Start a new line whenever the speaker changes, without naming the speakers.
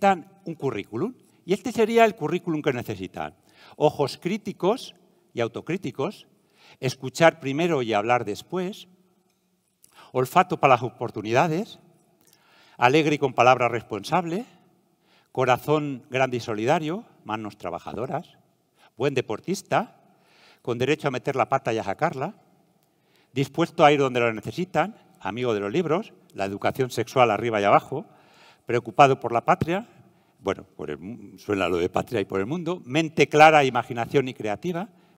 necesitan un currículum y este sería el currículum que necesitan. Ojos críticos y autocríticos, escuchar primero y hablar después, olfato para las oportunidades, alegre y con palabra responsable, corazón grande y solidario, manos trabajadoras, buen deportista, con derecho a meter la pata y a sacarla, dispuesto a ir donde lo necesitan, amigo de los libros, la educación sexual arriba y abajo, preocupado por la patria, bueno, suena lo de patria y por el mundo, mente clara, imaginación y creativa,